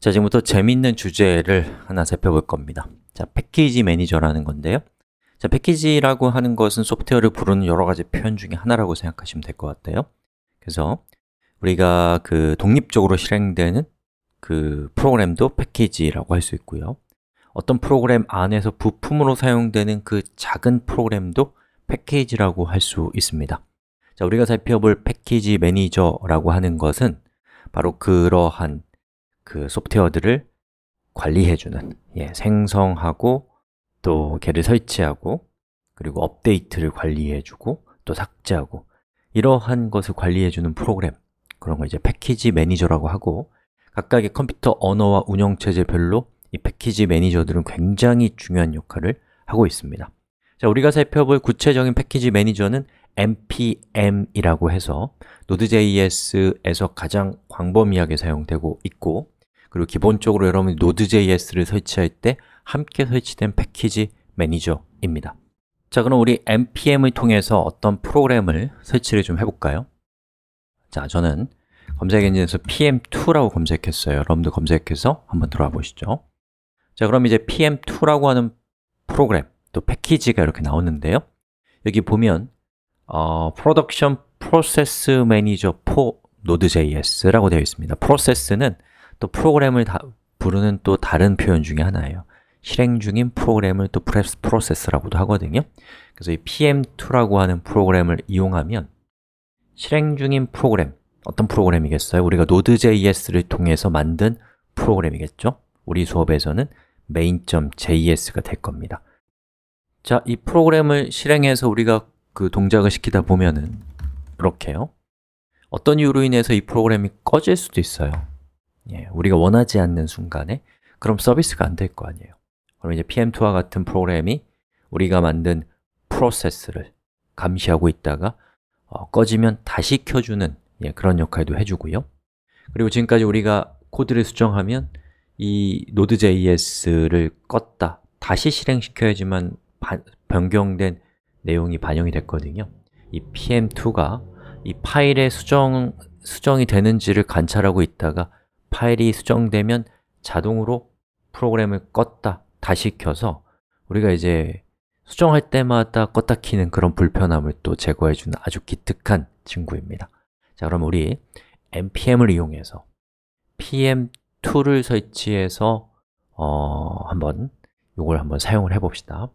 자, 지금부터 재밌는 주제를 하나 살펴볼 겁니다. 자, 패키지 매니저라는 건데요. 자, 패키지라고 하는 것은 소프트웨어를 부르는 여러 가지 표현 중에 하나라고 생각하시면 될 것 같아요. 그래서 우리가 그 독립적으로 실행되는 그 프로그램도 패키지라고 할 수 있고요. 어떤 프로그램 안에서 부품으로 사용되는 그 작은 프로그램도 패키지라고 할 수 있습니다. 자, 우리가 살펴볼 패키지 매니저라고 하는 것은 바로 그러한 그 소프트웨어들을 관리해주는 예, 생성하고 또 걔를 설치하고 그리고 업데이트를 관리해주고 또 삭제하고 이러한 것을 관리해주는 프로그램 그런 거 이제 패키지 매니저라고 하고 각각의 컴퓨터 언어와 운영체제별로 이 패키지 매니저들은 굉장히 중요한 역할을 하고 있습니다 자, 우리가 살펴볼 구체적인 패키지 매니저는 npm이라고 해서 Node.js에서 가장 광범위하게 사용되고 있고 그리고 기본적으로 여러분이 Node.js를 설치할 때 함께 설치된 패키지 매니저입니다 자, 그럼 우리 npm을 통해서 어떤 프로그램을 설치를 좀 해볼까요? 자, 저는 검색 엔진에서 pm2라고 검색했어요 여러분도 검색해서 한번 들어와 보시죠 자, 그럼 이제 pm2라고 하는 프로그램, 또 패키지가 이렇게 나오는데요 여기 보면 어, production process manager for node.js라고 되어 있습니다 process는 또 프로그램을 다, 부르는 또 다른 표현 중에 하나예요. 실행 중인 프로그램을 또 프로세스라고도 하거든요. 그래서 이 PM2라고 하는 프로그램을 이용하면 실행 중인 프로그램, 어떤 프로그램이겠어요? 우리가 Node.js를 통해서 만든 프로그램이겠죠? 우리 수업에서는 main.js가 될 겁니다. 자, 이 프로그램을 실행해서 우리가 그 동작을 시키다 보면은 이렇게요. 어떤 이유로 인해서 이 프로그램이 꺼질 수도 있어요. 예, 우리가 원하지 않는 순간에 그럼 서비스가 안 될 거 아니에요 그럼 이제 PM2와 같은 프로그램이 우리가 만든 프로세스를 감시하고 있다가 어, 꺼지면 다시 켜주는 예, 그런 역할도 해주고요 그리고 지금까지 우리가 코드를 수정하면 이 Node.js를 껐다, 다시 실행시켜야지만 바, 변경된 내용이 반영이 됐거든요 이 PM2가 이 파일의 수정, 수정이 되는지를 관찰하고 있다가 파일이 수정되면 자동으로 프로그램을 껐다, 다시 켜서 우리가 이제 수정할 때마다 껐다 키는 그런 불편함을 또 제거해주는 아주 기특한 친구입니다 자, 그럼 우리 npm을 이용해서 pm2를 설치해서 어, 한번 이걸 한번 사용을 해봅시다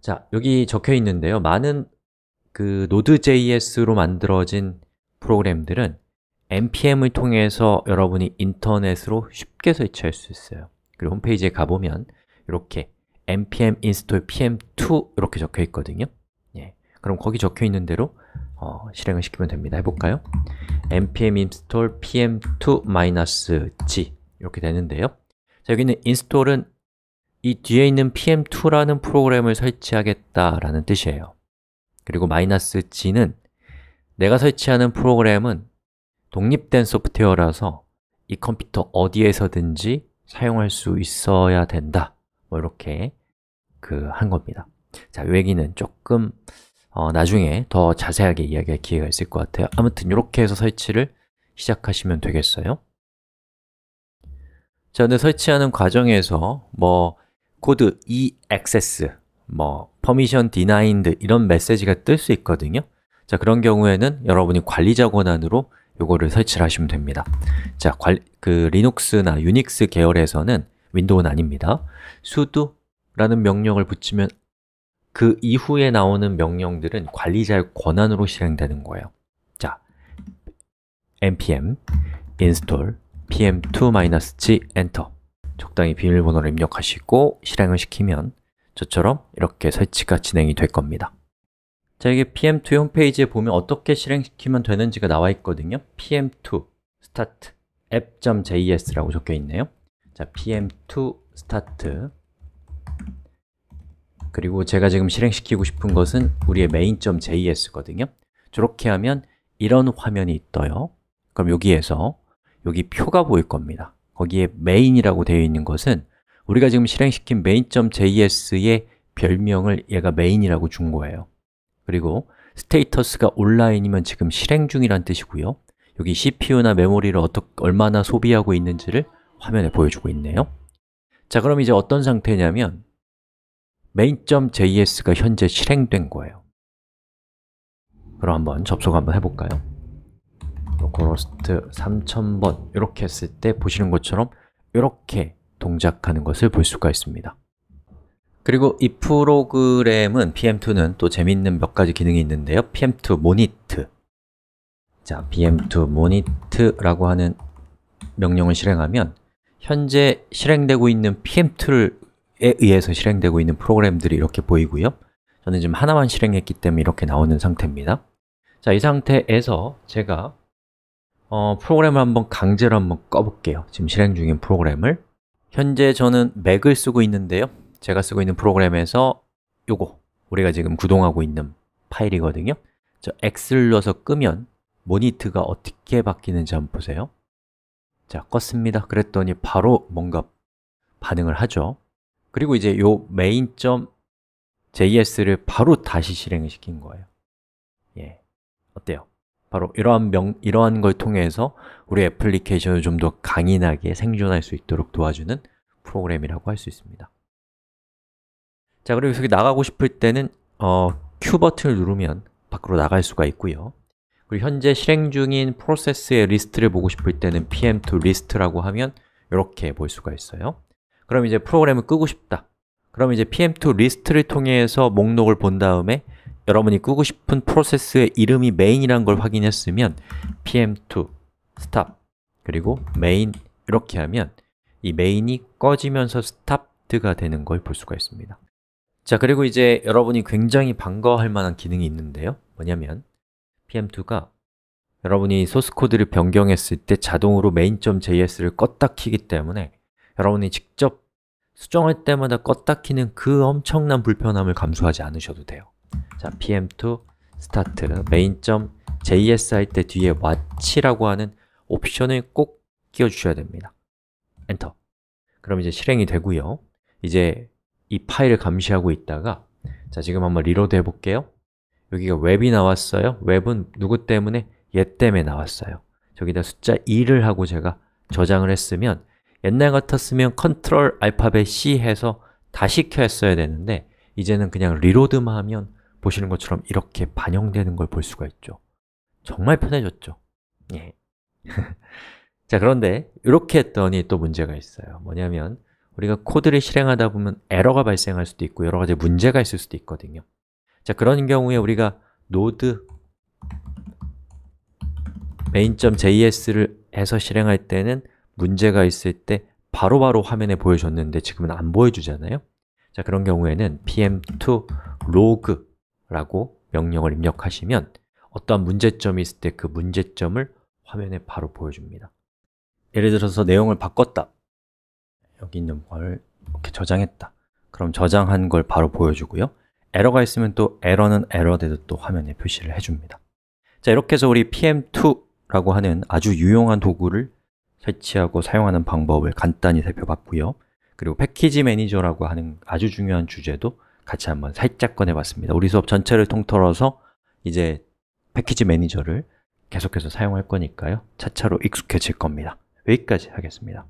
자, 여기 적혀 있는데요 많은 그 Node.js로 만들어진 프로그램들은 npm을 통해서 여러분이 인터넷으로 쉽게 설치할 수 있어요 그리고 홈페이지에 가보면 이렇게 npm install pm2 이렇게 적혀 있거든요 예, 그럼 거기 적혀 있는 대로 어, 실행을 시키면 됩니다 해볼까요? npm install pm2-g 이렇게 되는데요 자, 여기는 install은 이 뒤에 있는 pm2라는 프로그램을 설치하겠다라는 뜻이에요 그리고 마이너스 g는 내가 설치하는 프로그램은 독립된 소프트웨어라서 이 컴퓨터 어디에서든지 사용할 수 있어야 된다 뭐 이렇게 그 한 겁니다 자, 요 얘기는 조금 어, 나중에 더 자세하게 이야기할 기회가 있을 것 같아요 아무튼 이렇게 해서 설치를 시작하시면 되겠어요 자, 근데 설치하는 과정에서 뭐 코드 e-access, 뭐 permission denied 이런 메시지가 뜰 수 있거든요 자, 그런 경우에는 여러분이 관리자 권한으로 요거를 설치를 하시면 됩니다 자, 관, 그 리눅스나 유닉스 계열에서는 윈도우는 아닙니다 sudo 라는 명령을 붙이면 그 이후에 나오는 명령들은 관리자의 권한으로 실행되는 거예요 자, npm install pm2-g 엔터 적당히 비밀번호를 입력하시고 실행을 시키면 저처럼 이렇게 설치가 진행이 될 겁니다 자, 이게 pm2 홈페이지에 보면 어떻게 실행시키면 되는지가 나와 있거든요 pm2 start app.js라고 적혀 있네요 자, pm2 start 그리고 제가 지금 실행시키고 싶은 것은 우리의 main.js거든요 저렇게 하면 이런 화면이 떠요 그럼 여기에서 여기 표가 보일 겁니다 거기에 main이라고 되어 있는 것은 우리가 지금 실행시킨 main.js의 별명을 얘가 main이라고 준 거예요 그리고 스테이터스가 온라인이면 지금 실행 중이란 뜻이고요 여기 CPU나 메모리를 어떻게, 얼마나 소비하고 있는지를 화면에 보여주고 있네요 자, 그럼 이제 어떤 상태냐면 main.js가 현재 실행된 거예요 그럼 한번 접속 한번 해볼까요? 로컬호스트 3000번 이렇게 했을 때 보시는 것처럼 이렇게 동작하는 것을 볼 수가 있습니다 그리고 이 프로그램은 PM2는 또 재밌는 몇 가지 기능이 있는데요. PM2 모니트. 자, PM2 모니트라고 하는 명령을 실행하면 현재 실행되고 있는 PM2에 의해서 실행되고 있는 프로그램들이 이렇게 보이고요. 저는 지금 하나만 실행했기 때문에 이렇게 나오는 상태입니다. 자, 이 상태에서 제가 어, 프로그램을 한번 강제로 한번 꺼볼게요. 지금 실행 중인 프로그램을 현재 저는 맥을 쓰고 있는데요. 제가 쓰고 있는 프로그램에서 요거 우리가 지금 구동하고 있는 파일이거든요 저 X를 넣어서 끄면 모니터가 어떻게 바뀌는지 한번 보세요 자, 껐습니다 그랬더니 바로 뭔가 반응을 하죠 그리고 이제 요 main.js를 바로 다시 실행을 시킨 거예요 예, 어때요? 바로 이러한, 명, 이러한 걸 통해서 우리 애플리케이션을 좀 더 강인하게 생존할 수 있도록 도와주는 프로그램이라고 할 수 있습니다 자, 그리고 여기 나가고 싶을 때는 어, Q 버튼을 누르면 밖으로 나갈 수가 있고요. 그리고 현재 실행 중인 프로세스의 리스트를 보고 싶을 때는 pm2 리스트라고 하면 이렇게 볼 수가 있어요. 그럼 이제 프로그램을 끄고 싶다. 그럼 이제 pm2 리스트를 통해서 목록을 본 다음에 여러분이 끄고 싶은 프로세스의 이름이 메인이란걸 확인했으면 pm2 stop 그리고 메인 이렇게 하면 이 메인이 꺼지면서 스탑드가 되는 걸 볼 수가 있습니다. 자, 그리고 이제 여러분이 굉장히 반가워할 만한 기능이 있는데요. 뭐냐면 PM2가 여러분이 소스 코드를 변경했을 때 자동으로 main.js를 껐다 키기 때문에 여러분이 직접 수정할 때마다 껐다 키는 그 엄청난 불편함을 감수하지 않으셔도 돼요. 자, pm2 start main.js 할 때 뒤에 watch라고 하는 옵션을 꼭 끼워 주셔야 됩니다. 엔터. 그럼 이제 실행이 되고요. 이제 이 파일을 감시하고 있다가 자, 지금 한번 리로드 해볼게요 여기가 웹이 나왔어요 웹은 누구 때문에? 얘 때문에 나왔어요 저기다 숫자 2를 하고 제가 저장을 했으면 옛날 같았으면 컨트롤 알파벳 C 해서 다시 켰어야 되는데 이제는 그냥 리로드만 하면 보시는 것처럼 이렇게 반영되는 걸 볼 수가 있죠 정말 편해졌죠 예. 자, 그런데 이렇게 했더니 또 문제가 있어요 뭐냐면 우리가 코드를 실행하다 보면 에러가 발생할 수도 있고 여러 가지 문제가 있을 수도 있거든요 자, 그런 경우에 우리가 node main.js를 해서 실행할 때는 문제가 있을 때 바로바로 바로 화면에 보여줬는데 지금은 안 보여주잖아요 자, 그런 경우에는 pm2 log라고 명령을 입력하시면 어떠한 문제점이 있을 때 그 문제점을 화면에 바로 보여줍니다 예를 들어서 내용을 바꿨다 여기 있는 걸 이렇게 저장했다 그럼 저장한 걸 바로 보여주고요 에러가 있으면 또 에러는 에러대로 또 화면에 표시를 해줍니다 자 이렇게 해서 우리 PM2라고 하는 아주 유용한 도구를 설치하고 사용하는 방법을 간단히 살펴봤고요 그리고 패키지 매니저라고 하는 아주 중요한 주제도 같이 한번 살짝 꺼내봤습니다 우리 수업 전체를 통틀어서 이제 패키지 매니저를 계속해서 사용할 거니까요 차차로 익숙해질 겁니다 여기까지 하겠습니다